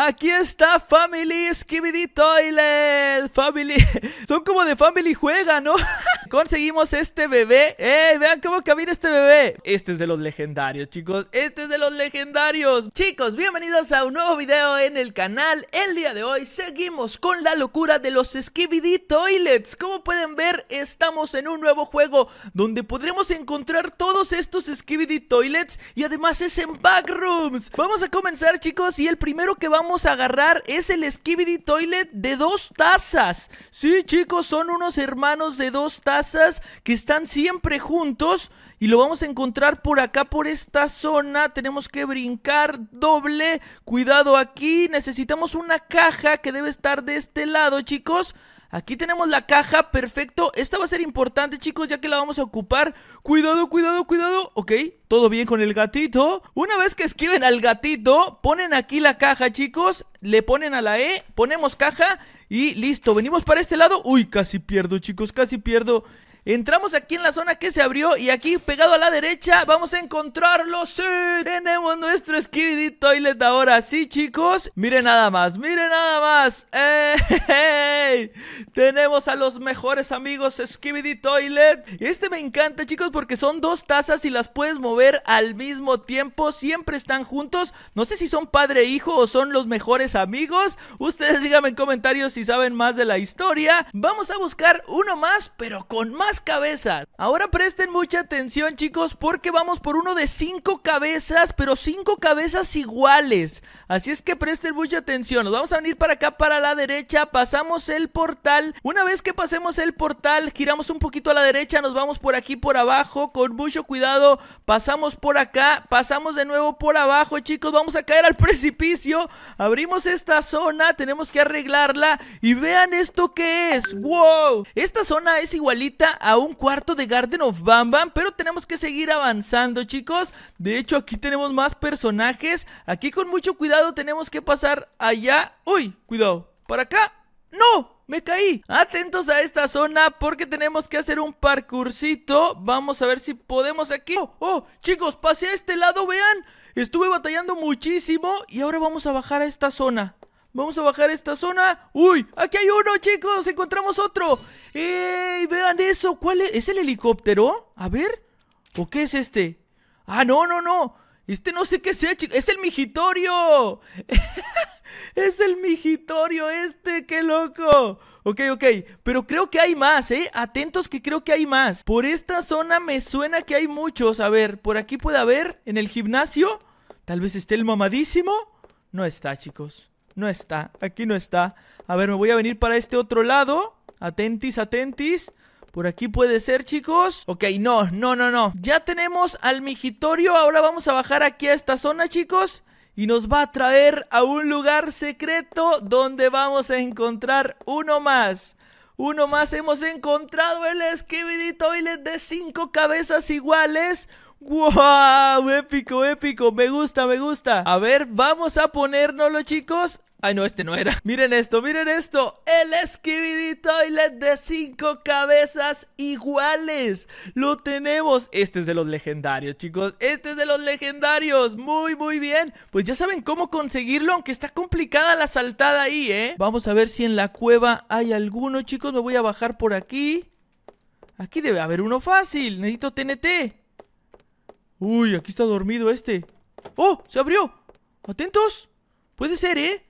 Aquí está Family Skibidi Toilet. Family. Son como de Family Juega, ¿no? Conseguimos este bebé. ¡Eh! Vean cómo camina este bebé. Este es de los legendarios, chicos. Este es de los legendarios. Chicos, bienvenidos a un nuevo video en el canal. El día de hoy seguimos con la locura de los Skibidi Toilets. Como pueden ver, estamos en un nuevo juego donde podremos encontrar todos estos Skibidi Toilets y además es en Backrooms. Vamos a comenzar, chicos, y el primero que vamos a agarrar es el Skibidi Toilet de dos tazas. Sí, chicos, son unos hermanos de dos tazas que están siempre juntos y lo vamos a encontrar por acá, por esta zona. Tenemos que brincar doble. Cuidado aquí. Necesitamos una caja que debe estar de este lado, chicos. Aquí tenemos la caja, perfecto Esta va a ser importante, chicos, ya que la vamos a ocupar Cuidado, cuidado, cuidado Ok, todo bien con el gatito Una vez que esquiven al gatito Ponen aquí la caja, chicos Le ponen a la E, ponemos caja y listo, venimos para este lado Uy, casi pierdo chicos, casi pierdo Entramos aquí en la zona que se abrió y aquí pegado a la derecha vamos a encontrarlo. ¡Sí! Tenemos nuestro Skibidi Toilet ahora. Sí, chicos. Miren nada más, miren nada más. ¡Ey! Tenemos a los mejores amigos Skibidi Toilet. Este me encanta, chicos, porque son dos tazas y las puedes mover al mismo tiempo. Siempre están juntos. No sé si son padre e hijo o son los mejores amigos. Ustedes díganme en comentarios si saben más de la historia. Vamos a buscar uno más, pero con más cabezas. Ahora presten mucha atención chicos porque vamos por uno de cinco cabezas, pero cinco cabezas iguales. Así es que presten mucha atención. Nos vamos a venir para acá, para la derecha, pasamos el portal. Una vez que pasemos el portal, giramos un poquito a la derecha, nos vamos por aquí, por abajo, con mucho cuidado. Pasamos por acá, pasamos de nuevo por abajo, chicos. Vamos a caer al precipicio. Abrimos esta zona, tenemos que arreglarla. Y vean esto que es. ¡Wow! Esta zona es igualita a un cuarto de Garden of Bambam, pero tenemos que seguir avanzando, chicos. De hecho, aquí tenemos más personajes. Aquí con mucho cuidado tenemos que pasar allá. ¡Uy! Cuidado. ¿Para acá? ¡No! me caí. Atentos a esta zona porque tenemos que hacer un parcursito Vamos a ver si podemos aquí. Oh, oh, chicos, pase a este lado, vean. Estuve batallando muchísimo y ahora vamos a bajar a esta zona. Vamos a bajar esta zona. ¡Uy! ¡Aquí hay uno, chicos! ¡Encontramos otro! ¡Ey! ¡Vean eso! ¿Cuál es? ¿Es el helicóptero? A ver. ¿O qué es este? ¡Ah, no, no, no! Este no sé qué sea, chicos. ¡Es el mijitorio! ¡Es el mijitorio este! ¡Qué loco! Ok, ok. Pero creo que hay más, ¿eh? Atentos que creo que hay más. Por esta zona me suena que hay muchos. A ver, por aquí puede haber. En el gimnasio. Tal vez esté el mamadísimo. No está, chicos. No está, aquí no está. A ver, me voy a venir para este otro lado. Atentis, atentis. Por aquí puede ser, chicos. Ok, no, no, no, no. Ya tenemos al Mijitorio. Ahora vamos a bajar aquí a esta zona, chicos. Y nos va a traer a un lugar secreto donde vamos a encontrar uno más. Uno más hemos encontrado el Y Toilet de cinco cabezas iguales. ¡Wow! Épico, épico. Me gusta, me gusta. A ver, vamos a ponérnoslo, chicos. Ay, no, este no era. Miren esto, miren esto. El Skibidi Toilet de cinco cabezas iguales. Lo tenemos. Este es de los legendarios, chicos. Este es de los legendarios. Muy, muy bien. Pues ya saben cómo conseguirlo, aunque está complicada la saltada ahí, ¿eh? Vamos a ver si en la cueva hay alguno, chicos. Me voy a bajar por aquí. Aquí debe haber uno fácil. Necesito TNT. Uy, aquí está dormido este. ¡Oh! ¡Se abrió! ¡Atentos! Puede ser, ¿eh?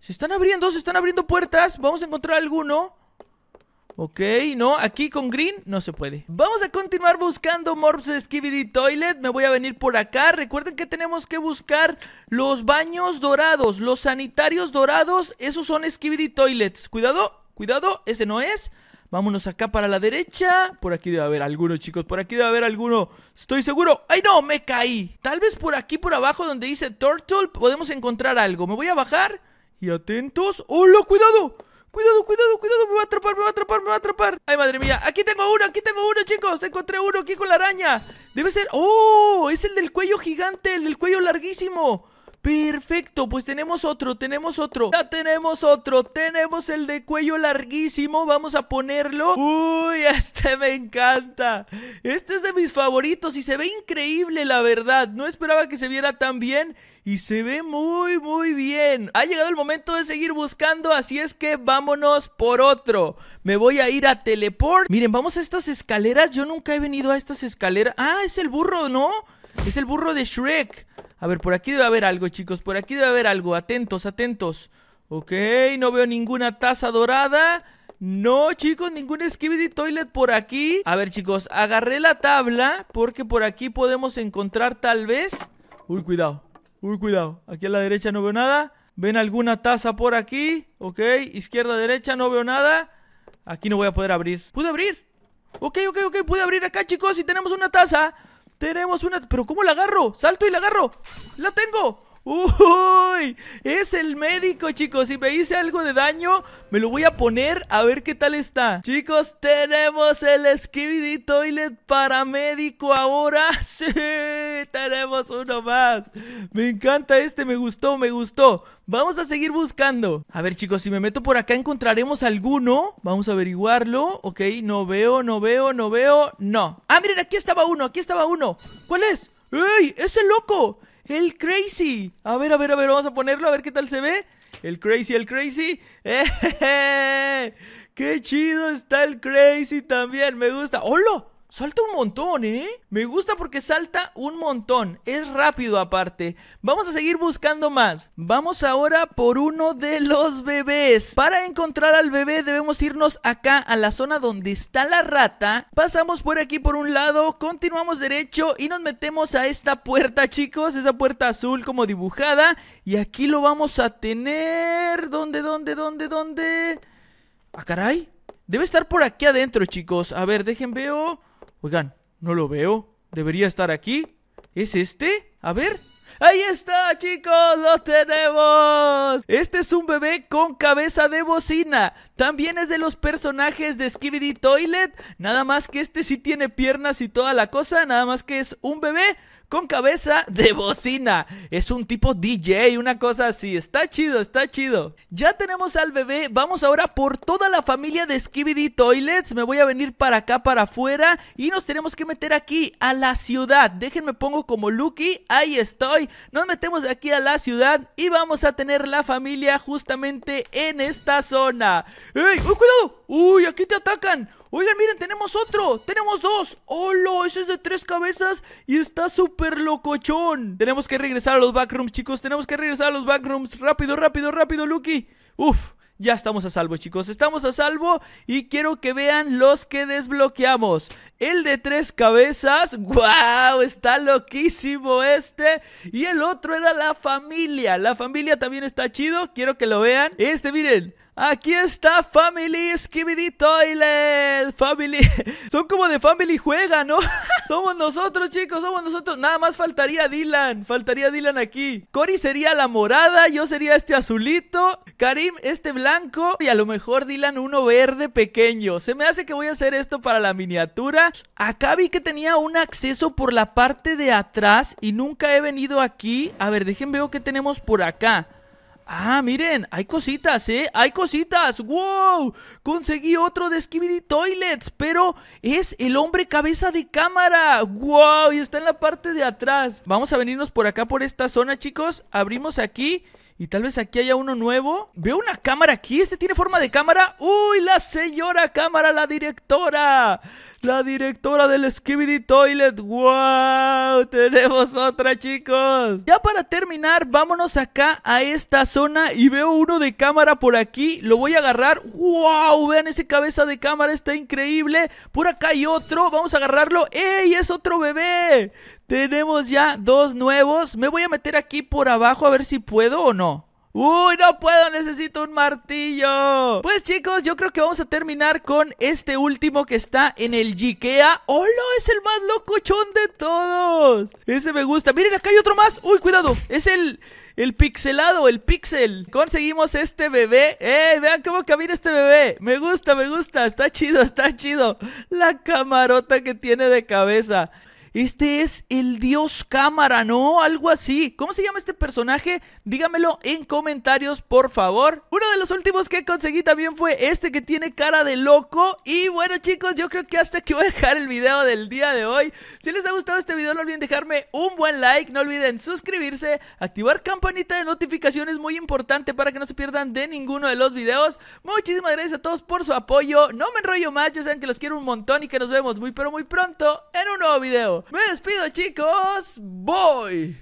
Se están abriendo, se están abriendo puertas. Vamos a encontrar alguno. Ok, no, aquí con green no se puede Vamos a continuar buscando Morphs Skibidi Toilet Me voy a venir por acá Recuerden que tenemos que buscar los baños dorados Los sanitarios dorados Esos son Skibidi Toilets Cuidado, cuidado, ese no es Vámonos acá para la derecha Por aquí debe haber alguno, chicos Por aquí debe haber alguno Estoy seguro ¡Ay, no! Me caí Tal vez por aquí, por abajo Donde dice Turtle Podemos encontrar algo Me voy a bajar y atentos. ¡Hola, cuidado! Cuidado, cuidado, cuidado, me va a atrapar, me va a atrapar, me va a atrapar Ay, madre mía, aquí tengo uno, aquí tengo uno, chicos Encontré uno aquí con la araña Debe ser, ¡oh! Es el del cuello gigante, el del cuello larguísimo Perfecto, pues tenemos otro, tenemos otro Ya tenemos otro, tenemos el de cuello larguísimo Vamos a ponerlo Uy, este me encanta Este es de mis favoritos y se ve increíble la verdad No esperaba que se viera tan bien y se ve muy muy bien Ha llegado el momento de seguir buscando Así es que vámonos por otro Me voy a ir a teleport Miren, vamos a estas escaleras Yo nunca he venido a estas escaleras Ah, es el burro, ¿no? Es el burro de Shrek a ver, por aquí debe haber algo, chicos. Por aquí debe haber algo. Atentos, atentos. Ok, no veo ninguna taza dorada. No, chicos, ningún Skibidi Toilet por aquí. A ver, chicos, agarré la tabla porque por aquí podemos encontrar tal vez... Uy, cuidado. Uy, cuidado. Aquí a la derecha no veo nada. ¿Ven alguna taza por aquí? Ok, izquierda, derecha, no veo nada. Aquí no voy a poder abrir. ¿Pude abrir? Ok, ok, ok, pude abrir acá, chicos, y tenemos una taza. Tenemos una... ¿Pero cómo la agarro? ¡Salto y la agarro! ¡La tengo! ¡Uy! Es el médico, chicos. Si me hice algo de daño, me lo voy a poner a ver qué tal está. Chicos, tenemos el Skibidi Toilet paramédico ahora. ¡Sí! Tenemos uno más. Me encanta este, me gustó, me gustó. Vamos a seguir buscando. A ver, chicos, si me meto por acá, encontraremos alguno. Vamos a averiguarlo. Ok, no veo, no veo, no veo. No. Ah, miren, aquí estaba uno, aquí estaba uno. ¿Cuál es? ¡Ey! ¡Ese loco! ¡El Crazy! A ver, a ver, a ver, vamos a ponerlo, a ver qué tal se ve. El Crazy, el Crazy. Eh, ¡Qué chido está el Crazy también! Me gusta. ¡Hola! Salta un montón, ¿eh? Me gusta porque salta un montón. Es rápido aparte. Vamos a seguir buscando más. Vamos ahora por uno de los bebés. Para encontrar al bebé debemos irnos acá a la zona donde está la rata. Pasamos por aquí por un lado, continuamos derecho y nos metemos a esta puerta, chicos. Esa puerta azul como dibujada. Y aquí lo vamos a tener... ¿Dónde, dónde, dónde, dónde? ¿Ah, caray? Debe estar por aquí adentro, chicos. A ver, dejen veo... Oigan, no lo veo. ¿Debería estar aquí? ¿Es este? A ver. ¡Ahí está, chicos! ¡Lo tenemos! Este es un bebé con cabeza de bocina. También es de los personajes de Skibidi Toilet. Nada más que este sí tiene piernas y toda la cosa. Nada más que es un bebé con cabeza de bocina. Es un tipo DJ, una cosa así. Está chido, está chido. Ya tenemos al bebé. Vamos ahora por toda la familia de Skibidi Toilets. Me voy a venir para acá, para afuera. Y nos tenemos que meter aquí a la ciudad. Déjenme pongo como Lucky. Ahí estoy. Nos metemos aquí a la ciudad y vamos a tener la familia justamente en esta zona. ¡Ey! cuidado! ¡Uy, aquí te atacan! Oigan, miren, tenemos otro. Tenemos dos. ¡Holo! Ese es de tres cabezas y está súper locochón. Tenemos que regresar a los backrooms, chicos. Tenemos que regresar a los backrooms. Rápido, rápido, rápido, Lucky. Uf. Ya estamos a salvo, chicos. Estamos a salvo y quiero que vean los que desbloqueamos. El de tres cabezas. ¡Wow! Está loquísimo este. Y el otro era la familia. La familia también está chido. Quiero que lo vean. Este, miren. Aquí está Family Skibidi Toilet. Family. Son como de Family Juega, ¿no? somos nosotros, chicos, somos nosotros. Nada más faltaría Dylan. Faltaría Dylan aquí. Cory sería la morada. Yo sería este azulito. Karim, este blanco. Y a lo mejor Dylan, uno verde pequeño. Se me hace que voy a hacer esto para la miniatura. Acá vi que tenía un acceso por la parte de atrás. Y nunca he venido aquí. A ver, dejen veo qué tenemos por acá. Ah, miren, hay cositas, ¿eh? Hay cositas, wow. Conseguí otro de Skibidi Toilets, pero es el hombre cabeza de cámara. Wow, y está en la parte de atrás. Vamos a venirnos por acá, por esta zona, chicos. Abrimos aquí. Y tal vez aquí haya uno nuevo. Veo una cámara aquí. Este tiene forma de cámara. ¡Uy, la señora cámara, la directora! la directora del Skibidi Toilet. ¡Wow! Tenemos otra, chicos. Ya para terminar, vámonos acá a esta zona y veo uno de cámara por aquí. Lo voy a agarrar. ¡Wow! Vean ese cabeza de cámara, está increíble. Por acá hay otro. Vamos a agarrarlo. ¡Ey! Es otro bebé. Tenemos ya dos nuevos. Me voy a meter aquí por abajo a ver si puedo o no. ¡Uy, no puedo! ¡Necesito un martillo! Pues chicos, yo creo que vamos a terminar con este último que está en el Ikea. ¡Hola! ¡Es el más locochón de todos! Ese me gusta. ¡Miren, acá hay otro más! ¡Uy, cuidado! Es el... El pixelado, el pixel Conseguimos este bebé ¡Eh! Vean cómo camina este bebé Me gusta, me gusta, está chido, está chido La camarota que tiene de cabeza este es el dios cámara, ¿no? Algo así. ¿Cómo se llama este personaje? Dígamelo en comentarios, por favor. Uno de los últimos que conseguí también fue este que tiene cara de loco. Y bueno, chicos, yo creo que hasta aquí voy a dejar el video del día de hoy. Si les ha gustado este video, no olviden dejarme un buen like. No olviden suscribirse, activar campanita de notificaciones, muy importante para que no se pierdan de ninguno de los videos. Muchísimas gracias a todos por su apoyo. No me enrollo más, ya saben que los quiero un montón y que nos vemos muy pero muy pronto en un nuevo video. Me despido, chicos. Voy.